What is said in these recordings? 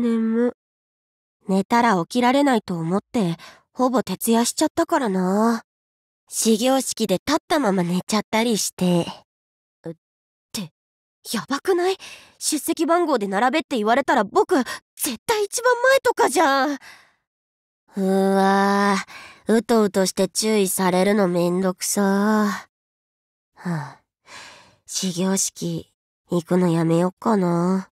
眠。寝たら起きられないと思って、ほぼ徹夜しちゃったからな。始業式で立ったまま寝ちゃったりして。って、やばくない出席番号で並べって言われたら僕、絶対一番前とかじゃん。うわぁ、うとうとして注意されるのめんどくさぁ。はあ、始業式、行くのやめよっかな。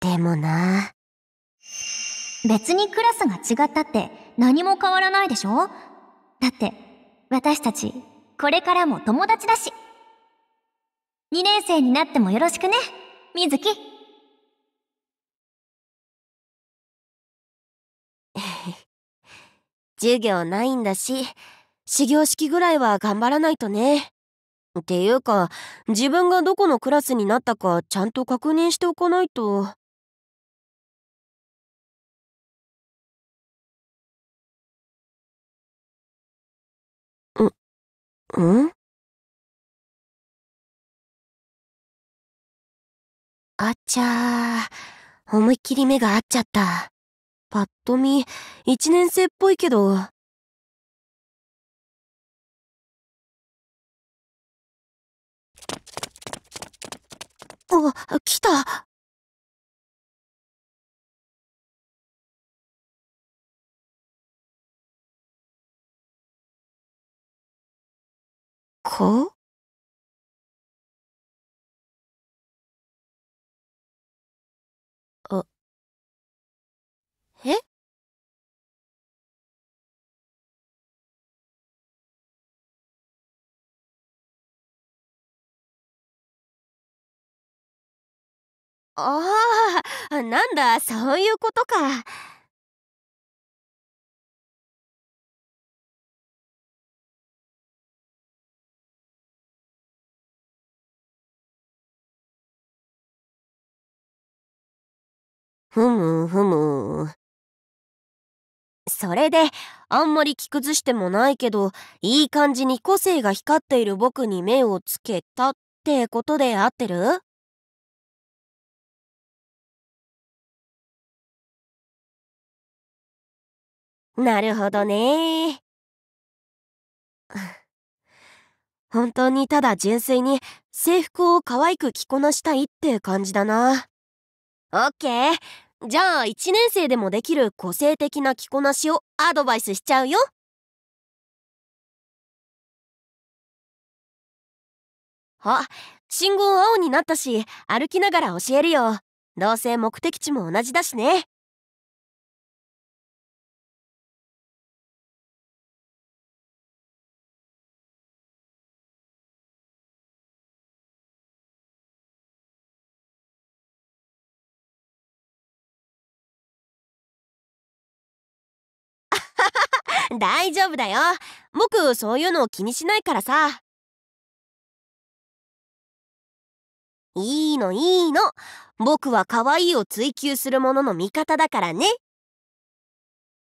でもな。別にクラスが違ったって何も変わらないでしょだって、私たち、これからも友達だし。2年生になってもよろしくね、みずき。授業ないんだし、始業式ぐらいは頑張らないとね。っていうか自分がどこのクラスになったかちゃんと確認しておかないと。んんあちゃー思いっきり目が合っちゃった。ぱっと見、一年生っぽいけど、来た。こうああ なんだそういうことか。ふむふむ。それであんまり着崩してもないけどいい感じに個性が光っている僕に目をつけたってことで合ってるなるほどね。本当にただ純粋に制服を可愛く着こなしたいって感じだな。オッケー。じゃあ1年生でもできる個性的な着こなしをアドバイスしちゃうよ。あ、信号青になったし、歩きながら教えるよ。どうせ目的地も同じだしね。大丈夫だよ。僕、そういうのを気にしないからさ。いいのいいの。僕は可愛いを追求するものの味方だからね。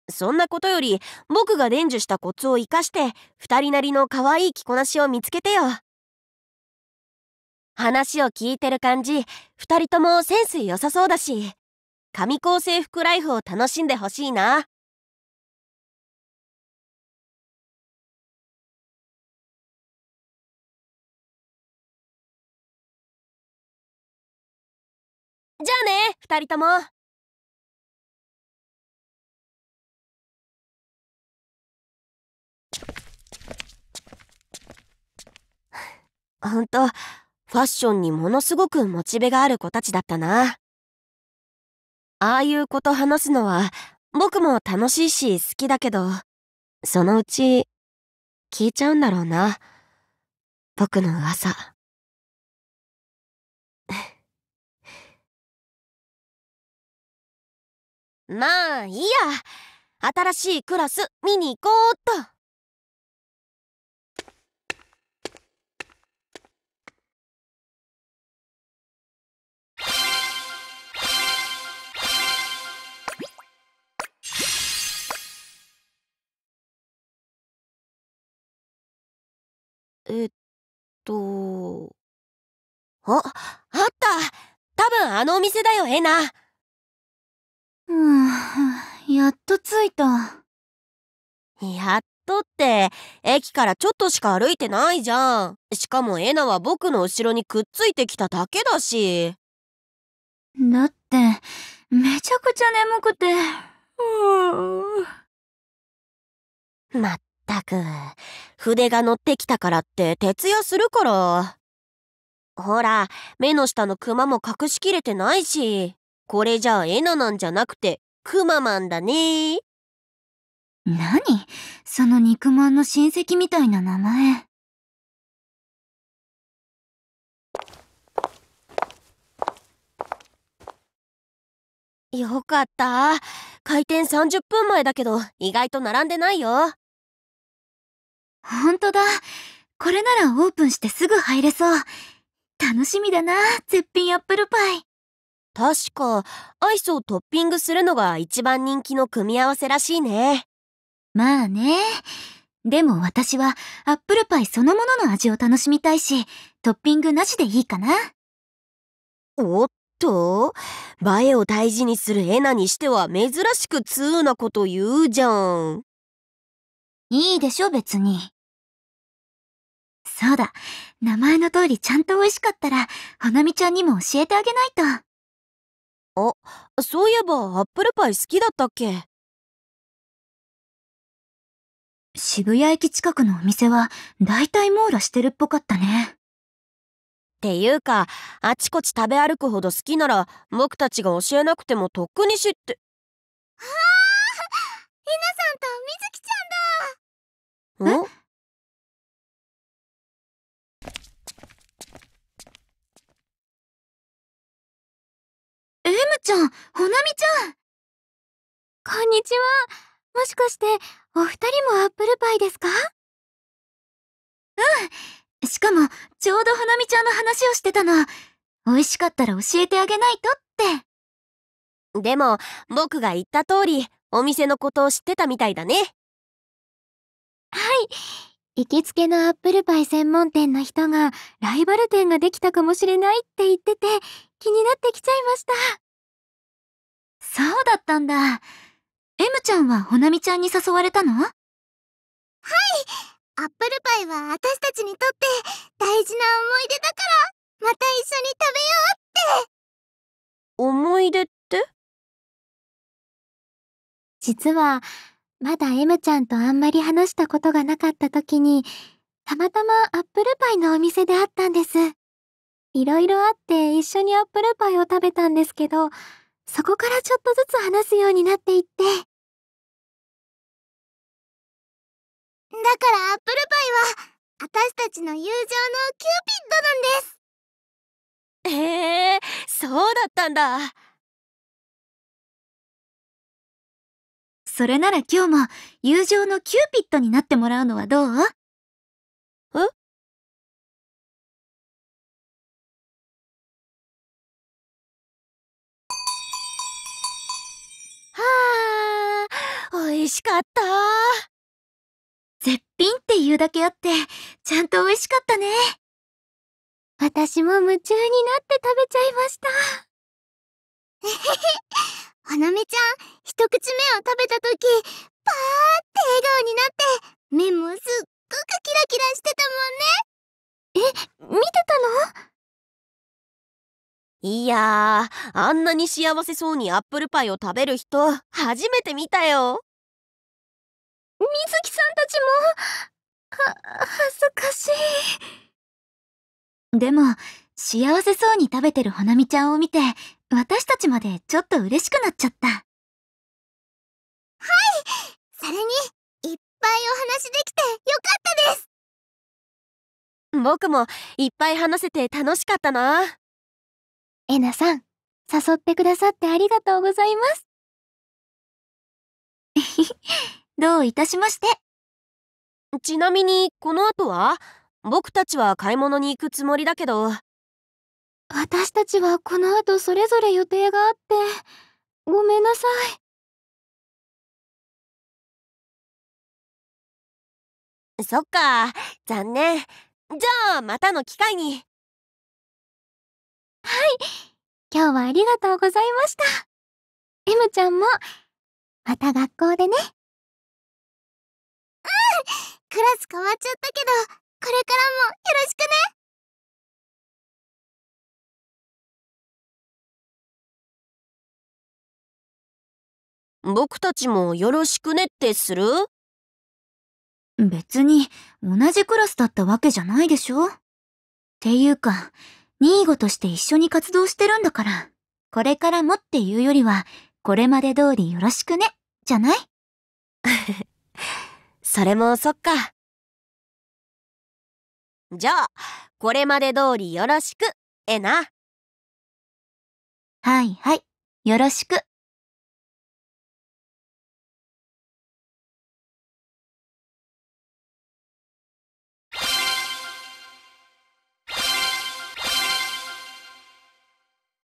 そんなことより、僕が伝授したコツを活かして、二人なりの可愛い着こなしを見つけてよ。話を聞いてる感じ、二人ともセンス良さそうだし、上高制服ライフを楽しんでほしいな。じゃあね2人ともほんとファッションにものすごくモチベがある子たちだったなああいう子と話すのは僕も楽しいし好きだけどそのうち聞いちゃうんだろうな僕の噂。まあいいや新しいクラス見に行こうっと。えっと。あ、あった多分あのお店だよ、エナ。うん、やっと着いた。やっとって、駅からちょっとしか歩いてないじゃん。しかもエナは僕の後ろにくっついてきただけだし。だって、めちゃくちゃ眠くて。うーまったく、筆が乗ってきたからって徹夜するから。ほら、目の下のクマも隠しきれてないし。これじゃあエナなんじゃなくてクママンだね何その肉まんの親戚みたいな名前よかった開店30分前だけど意外と並んでないよほんとだこれならオープンしてすぐ入れそう楽しみだな絶品アップルパイ確か、アイスをトッピングするのが一番人気の組み合わせらしいね。まあね。でも私はアップルパイそのものの味を楽しみたいし、トッピングなしでいいかな。おっと映えを大事にするエナにしては珍しく通なこと言うじゃん。いいでしょ別に。そうだ。名前の通りちゃんと美味しかったら、花見ちゃんにも教えてあげないと。あそういえばアップルパイ好きだったっけ渋谷駅近くのお店は大体網羅してるっぽかったね。っていうかあちこち食べ歩くほど好きなら僕たちが教えなくてもとっくに知って。ああひなさんとみずきちゃんだんちゃん、ほなみちゃんこんにちは。もしかして、お二人もアップルパイですかうん。しかも、ちょうどほなみちゃんの話をしてたの。美味しかったら教えてあげないとって。でも、僕が言った通り、お店のことを知ってたみたいだね。はい。行きつけのアップルパイ専門店の人が、ライバル店ができたかもしれないって言ってて、気になってきちゃいました。そうだったんだ。M ちゃんはほなみちゃんに誘われたのはいアップルパイは私たちにとって大事な思い出だからまた一緒に食べようって思い出って実はまだ M ちゃんとあんまり話したことがなかった時にたまたまアップルパイのお店で会ったんです。いろいろあって一緒にアップルパイを食べたんですけどそこからちょっとずつ話すようになっていって。だからアップルパイは、私たちの友情のキューピッドなんですへえそうだったんだそれなら今日も友情のキューピッドになってもらうのはどう味しかった。絶品って言うだけあって、ちゃんと美味しかったね。私も夢中になって食べちゃいました。えへへ、花芽ちゃん、一口目を食べた時、パーって笑顔になって、目もすっごくキラキラしてたもんね。え、見てたのいやあんなに幸せそうにアップルパイを食べる人、初めて見たよ。月さんたちも、は、恥ずかしい。でも、幸せそうに食べてるほなみちゃんを見て、私たちまでちょっと嬉しくなっちゃった。はいそれに、いっぱいお話できてよかったです僕もいっぱい話せて楽しかったな。えなさん、誘ってくださってありがとうございます。どういたしまして。ちなみに、この後は僕たちは買い物に行くつもりだけど。私たちはこの後それぞれ予定があって、ごめんなさい。そっか、残念。じゃあ、またの機会に。はい。今日はありがとうございました。M ちゃんも、また学校でね。クラス変わっちゃったけど、これからもよろしくね僕たちもよろしくねってする別に同じクラスだったわけじゃないでしょっていうか、ニーゴとして一緒に活動してるんだから、これからもっていうよりは、これまで通りよろしくね、じゃない それもそっか。じゃあ、これまで通りよろしく、えな。はいはい、よろしく。